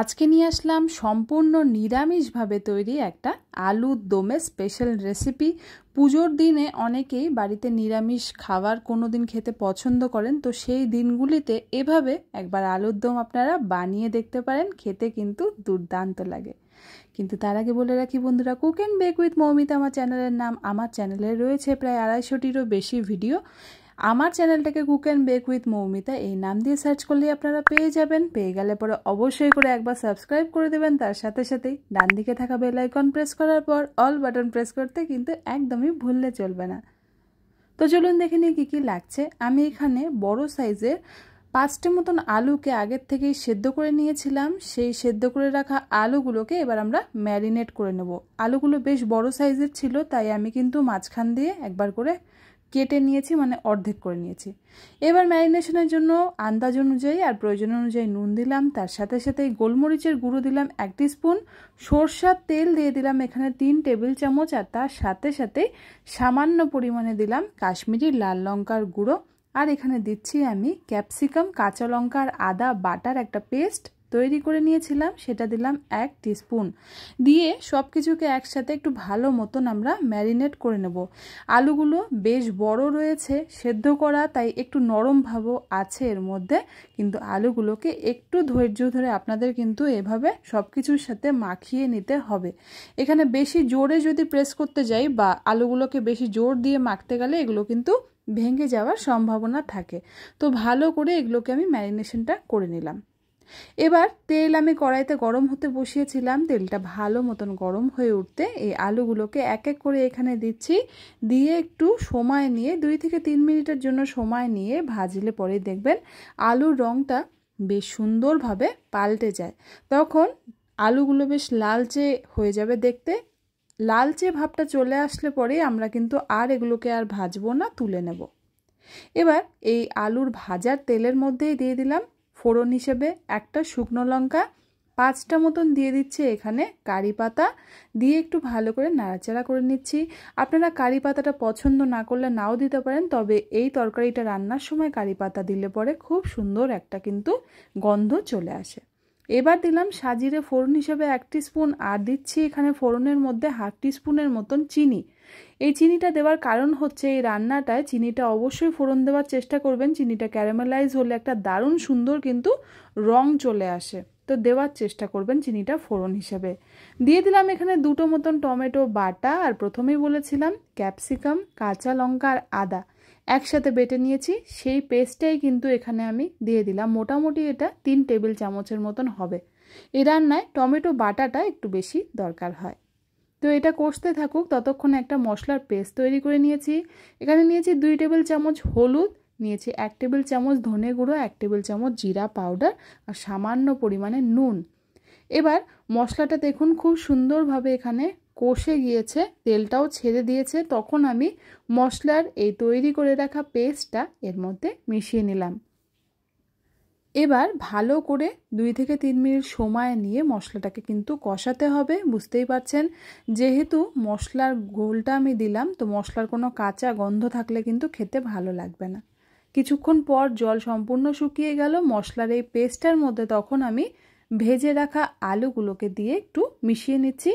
আজকে নিয়ে আসলাম সম্পূর্ণ নিরামিষভাবে তৈরি একটা আলুর দমে স্পেশাল রেসিপি পুজোর দিনে অনেকেই বাড়িতে নিরামিষ খাবার কোনো দিন খেতে পছন্দ করেন তো সেই দিনগুলিতে এভাবে একবার আলুর দম আপনারা বানিয়ে দেখতে পারেন খেতে কিন্তু দুর্দান্ত লাগে কিন্তু তার আগে বলে রাখি বন্ধুরা cook and bake with Moumita আমার চ্যানেলের নাম আমার চ্যানেলে রয়েছে প্রায় আড়াইশোটিরও বেশি ভিডিও আমার চ্যানেলটাকে cook and bake with Moumita এই নাম দিয়ে সার্চ করলেই আপনারা পেয়ে যাবেন পেয়ে গেলে পরে অবশ্যই করে একবার সাবস্ক্রাইব করে দেবেন তার সাথে সাথেই ডান দিকে থাকা বেল আইকন প্রেস করার পর অল বাটন প্রেস করতে কিন্তু একদমই ভুললে চলবে না তো চলুন দেখে নিই কী কী লাগছে আমি এখানে বড় সাইজের পাঁচটি মতন আলুকে আগের থেকেই সেদ্ধ করে নিয়েছিলাম সেই সেদ্ধ করে রাখা আলুগুলোকে এবার আমরা ম্যারিনেট করে নেব আলুগুলো বেশ বড় সাইজের ছিল তাই আমি কিন্তু মাঝখান দিয়ে একবার করে কেটে নিয়েছি মানে অর্ধেক করে নিয়েছি এবার ম্যারিনেশনের জন্য আন্দাজ অনুযায়ী আর প্রয়োজন অনুযায়ী নুন দিলাম তার সাথে সাথে গোলমরিচের গুঁড়ো দিলাম এক স্পুন সর্ষার তেল দিয়ে দিলাম এখানে তিন টেবিল চামচ আর তার সাথে সাথে সামান্য পরিমাণে দিলাম কাশ্মীরি লাল লঙ্কার গুঁড়ো আর এখানে দিচ্ছি আমি ক্যাপসিকাম কাঁচা লঙ্কা আর আদা বাটার একটা পেস্ট তৈরি করে নিয়েছিলাম সেটা দিলাম এক টিস্পুন দিয়ে সব কিছুকে একসাথে একটু ভালো মতন আমরা ম্যারিনেট করে নেব আলুগুলো বেশ বড় রয়েছে সেদ্ধ করা তাই একটু নরম ভাবও আছে এর মধ্যে কিন্তু আলুগুলোকে একটু ধৈর্য ধরে আপনাদের কিন্তু এভাবে সব কিছুর সাথে মাখিয়ে নিতে হবে এখানে বেশি জোরে যদি প্রেস করতে যাই বা আলুগুলোকে বেশি জোর দিয়ে মাখতে গেলে এগুলো কিন্তু ভেঙে যাওয়ার সম্ভাবনা থাকে তো ভালো করে এগুলোকে আমি ম্যারিনেশনটা করে নিলাম এবার তেল আমি কড়াইতে গরম হতে বসিয়েছিলাম তেলটা ভালো মতন গরম হয়ে উঠতে এই আলুগুলোকে এক এক করে এখানে দিচ্ছি দিয়ে একটু সময় নিয়ে দুই থেকে তিন মিনিটের জন্য সময় নিয়ে ভাজলে পরে দেখবেন আলুর রঙটা বেশ সুন্দরভাবে পাল্টে যায় তখন আলুগুলো বেশ লালচে হয়ে যাবে দেখতে লালচে ভাবটা চলে আসলে পরে আমরা কিন্তু আর এগুলোকে আর ভাজবো না তুলে নেব এবার এই আলুর ভাজার তেলের মধ্যেই দিয়ে দিলাম ফোড়ন হিসেবে একটা শুকনো লঙ্কা পাঁচটা মতন দিয়ে দিচ্ছে এখানে কারি পাতা দিয়ে একটু ভালো করে নাড়াচাড়া করে নিচ্ছি আপনারা কারি পাতাটা পছন্দ না করলে নাও দিতে পারেন তবে এই তরকারিটা রান্নার সময় কারি পাতা দিলে পরে খুব সুন্দর একটা কিন্তু গন্ধ চলে আসে এবার দিলাম সাজিরে ফোড়ন হিসেবে এক স্পুন আর দিচ্ছি এখানে ফোড়নের মধ্যে হাফ স্পুনের মতন চিনি এই চিনিটা দেওয়ার কারণ হচ্ছে এই রান্নাটায় চিনিটা অবশ্যই ফোড়ন দেওয়ার চেষ্টা করবেন চিনিটা ক্যারামেলাইজ হলে একটা দারুণ সুন্দর কিন্তু রং চলে আসে তো দেওয়ার চেষ্টা করবেন চিনিটা ফোড়ন হিসেবে দিয়ে দিলাম এখানে দুটো মতন টমেটো বাটা আর প্রথমেই বলেছিলাম ক্যাপসিকাম কাঁচা লঙ্কা আর আদা একসাথে বেটে নিয়েছি সেই পেস্টটাই কিন্তু এখানে আমি দিয়ে দিলাম মোটামুটি এটা তিন টেবিল চামচের মতন হবে এ রান্নায় টমেটো বাটাটা একটু বেশি দরকার হয় তো এটা কষতে থাকুক ততক্ষণে একটা মশলার পেস্ট তৈরি করে নিয়েছি এখানে নিয়েছি দুই টেবিল চামচ হলুদ নিয়েছি এক টেবিল চামচ ধনে গুঁড়ো এক টেবিল চামচ জিরা পাউডার আর সামান্য পরিমাণে নুন এবার মশলাটা দেখুন খুব সুন্দরভাবে এখানে কষে গিয়েছে তেলটাও ছেড়ে দিয়েছে তখন আমি মশলার এই তৈরি করে রাখা পেস্টটা এর মধ্যে মিশিয়ে নিলাম এবার ভালো করে দুই থেকে তিন মিনিট সময় নিয়ে মশলাটাকে কিন্তু কষাতে হবে বুঝতেই পারছেন যেহেতু মশলার গোলটা আমি দিলাম তো মশলার কোনো কাঁচা গন্ধ থাকলে কিন্তু খেতে ভালো লাগবে না কিছুক্ষণ পর জল সম্পূর্ণ শুকিয়ে গেল মশলার এই পেস্টটার মধ্যে তখন আমি ভেজে রাখা আলুগুলোকে দিয়ে একটু মিশিয়ে নিচ্ছি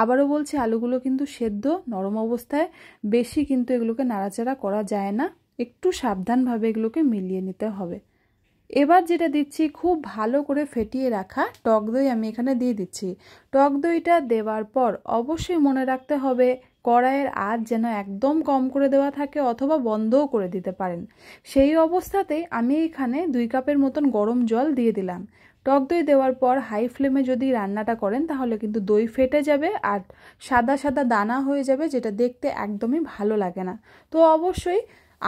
আবারও বলছি আলুগুলো কিন্তু সেদ্ধ নরম অবস্থায় বেশি কিন্তু এগুলোকে নাড়াচাড়া করা যায় না একটু সাবধানভাবে এগুলোকে মিলিয়ে নিতে হবে এবার যেটা দিচ্ছি খুব ভালো করে ফেটিয়ে রাখা টক দই আমি এখানে দিয়ে দিচ্ছি টক দইটা দেওয়ার পর অবশ্যই মনে রাখতে হবে কড়াইয়ের আঁচ যেন একদম কম করে দেওয়া থাকে অথবা বন্ধও করে দিতে পারেন সেই অবস্থাতেই আমি এখানে দুই কাপের মতন গরম জল দিয়ে দিলাম টক দই দেওয়ার পর হাই ফ্লেমে যদি রান্নাটা করেন তাহলে কিন্তু দই ফেটে যাবে আর সাদা সাদা দানা হয়ে যাবে যেটা দেখতে একদমই ভালো লাগে না তো অবশ্যই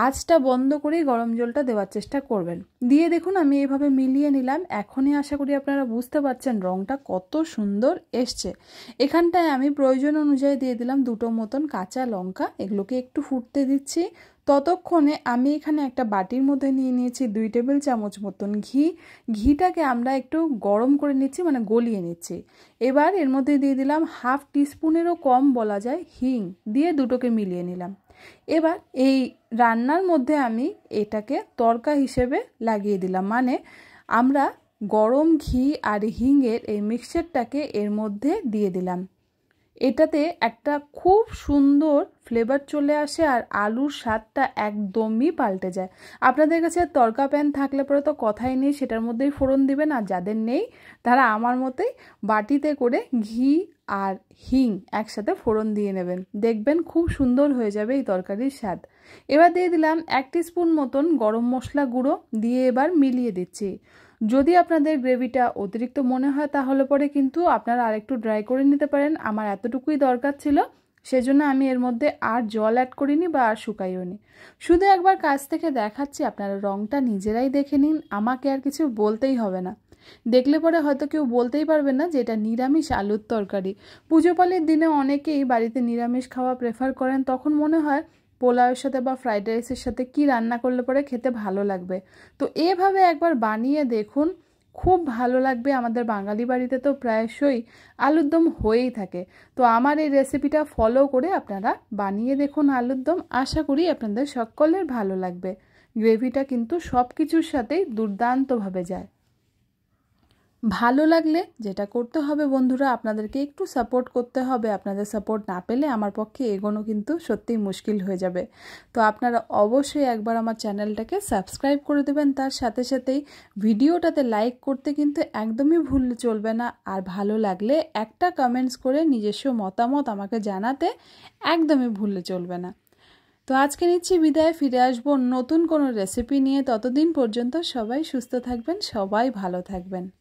আঁচটা বন্ধ করেই গরম জলটা দেওয়ার চেষ্টা করবেন দিয়ে দেখুন আমি এভাবে মিলিয়ে নিলাম এখনই আশা করি আপনারা বুঝতে পারছেন রঙটা কত সুন্দর এসছে এখানটায় আমি প্রয়োজন অনুযায়ী দিয়ে দিলাম দুটো মতন কাঁচা লঙ্কা এগুলোকে একটু ফুটতে দিচ্ছি ততক্ষণে আমি এখানে একটা বাটির মধ্যে নিয়ে নিয়েছি দুই টেবিল চামচ মতন ঘি ঘিটাকে আমরা একটু গরম করে নিচ্ছি মানে গলিয়ে নিচ্ছি এবার এর মধ্যে দিয়ে দিলাম হাফ টিস্পুনেরও কম বলা যায় হিং দিয়ে দুটোকে মিলিয়ে নিলাম এবার এই রান্নার মধ্যে আমি এটাকে তরকা হিসেবে লাগিয়ে দিলাম মানে আমরা গরম ঘি আর হিঙের এই মিক্সচারটাকে এর মধ্যে দিয়ে দিলাম এটাতে একটা খুব সুন্দর ফ্লেভার চলে আসে আর আলুর স্বাদটা একদমই পাল্টে যায় আপনাদের কাছে তরকা প্যান থাকলে পরে তো কথাই নেই সেটার মধ্যেই ফোড়ন দিবেন আর যাদের নেই তারা আমার মতেই বাটিতে করে ঘি আর হিং একসাথে ফোড়ন দিয়ে নেবেন দেখবেন খুব সুন্দর হয়ে যাবে এই তরকারির স্বাদ এবার দিয়ে দিলাম এক স্পুন মতন গরম মশলা গুঁড়ো দিয়ে এবার মিলিয়ে দিচ্ছি যদি আপনাদের গ্রেভিটা অতিরিক্ত মনে হয় তাহলে পরে কিন্তু আপনারা আরেকটু ড্রাই করে নিতে পারেন আমার এতটুকুই দরকার ছিল সেজন্য আমি এর মধ্যে আর জল অ্যাড করিনি বা আর শুকাইও নি শুধু একবার কাছ থেকে দেখাচ্ছি আপনারা রঙটা নিজেরাই দেখে নিন আমাকে আর কিছু বলতেই হবে না দেখলে পরে হয়তো কেউ বলতেই পারবে না যে এটা নিরামিষ আলুর তরকারি পুজো পালের দিনে অনেকেই বাড়িতে নিরামিষ খাওয়া প্রেফার করেন তখন মনে হয় পোলাওয়ের সাথে বা ফ্রাইড রাইসের সাথে কি রান্না করলে পরে খেতে ভালো লাগবে তো এভাবে একবার বানিয়ে দেখুন খুব ভালো লাগবে আমাদের বাঙালি বাড়িতে তো প্রায়শই আলুর দম হয়েই থাকে তো আমার এই রেসিপিটা ফলো করে আপনারা বানিয়ে দেখুন আলুর দম আশা করি আপনাদের সকলের ভালো লাগবে গ্রেভিটা কিন্তু সব কিছুর সাথেই দুর্দান্তভাবে যায় ভালো লাগলে যেটা করতে হবে বন্ধুরা আপনাদেরকে একটু সাপোর্ট করতে হবে আপনাদের সাপোর্ট না পেলে আমার পক্ষে এগোনো কিন্তু সত্যিই মুশকিল হয়ে যাবে তো আপনারা অবশ্যই একবার আমার চ্যানেলটাকে সাবস্ক্রাইব করে দেবেন তার সাথে সাথেই ভিডিওটাতে লাইক করতে কিন্তু একদমই ভুল চলবে না আর ভালো লাগলে একটা কমেন্টস করে নিজস্ব মতামত আমাকে জানাতে একদমই ভুললে চলবে না তো আজকে নিচ্ছি বিদায় ফিরে আসব নতুন কোনো রেসিপি নিয়ে ততদিন পর্যন্ত সবাই সুস্থ থাকবেন সবাই ভালো থাকবেন